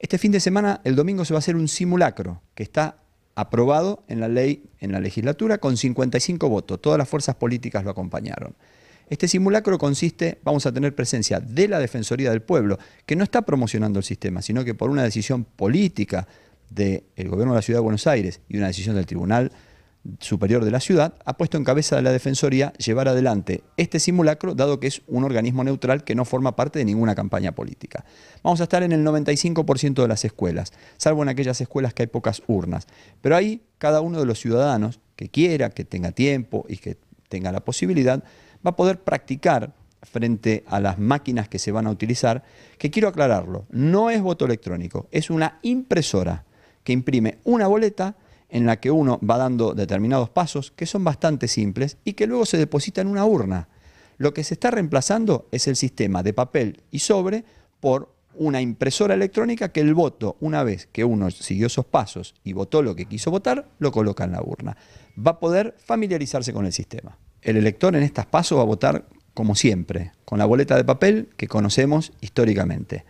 Este fin de semana, el domingo, se va a hacer un simulacro que está aprobado en la ley, en la legislatura, con 55 votos. Todas las fuerzas políticas lo acompañaron. Este simulacro consiste, vamos a tener presencia de la Defensoría del Pueblo, que no está promocionando el sistema, sino que por una decisión política del gobierno de la Ciudad de Buenos Aires y una decisión del Tribunal Superior de la ciudad ha puesto en cabeza de la Defensoría llevar adelante este simulacro, dado que es un organismo neutral que no forma parte de ninguna campaña política. Vamos a estar en el 95% de las escuelas, salvo en aquellas escuelas que hay pocas urnas. Pero ahí cada uno de los ciudadanos que quiera, que tenga tiempo y que tenga la posibilidad, va a poder practicar frente a las máquinas que se van a utilizar, que quiero aclararlo, no es voto electrónico, es una impresora que imprime una boleta, en la que uno va dando determinados pasos que son bastante simples y que luego se deposita en una urna. Lo que se está reemplazando es el sistema de papel y sobre por una impresora electrónica que el voto, una vez que uno siguió esos pasos y votó lo que quiso votar, lo coloca en la urna. Va a poder familiarizarse con el sistema. El elector en estas pasos va a votar como siempre, con la boleta de papel que conocemos históricamente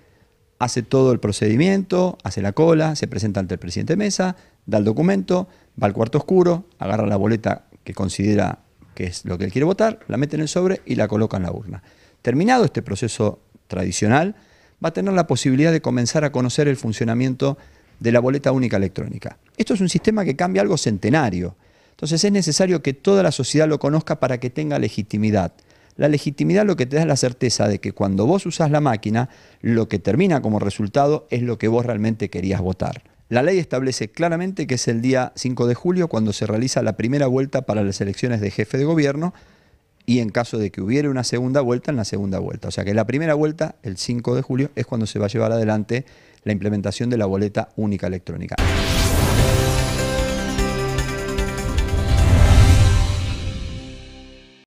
hace todo el procedimiento, hace la cola, se presenta ante el presidente de mesa, da el documento, va al cuarto oscuro, agarra la boleta que considera que es lo que él quiere votar, la mete en el sobre y la coloca en la urna. Terminado este proceso tradicional, va a tener la posibilidad de comenzar a conocer el funcionamiento de la boleta única electrónica. Esto es un sistema que cambia algo centenario. Entonces es necesario que toda la sociedad lo conozca para que tenga legitimidad. La legitimidad lo que te da es la certeza de que cuando vos usás la máquina, lo que termina como resultado es lo que vos realmente querías votar. La ley establece claramente que es el día 5 de julio cuando se realiza la primera vuelta para las elecciones de jefe de gobierno y en caso de que hubiere una segunda vuelta, en la segunda vuelta. O sea que la primera vuelta, el 5 de julio, es cuando se va a llevar adelante la implementación de la boleta única electrónica.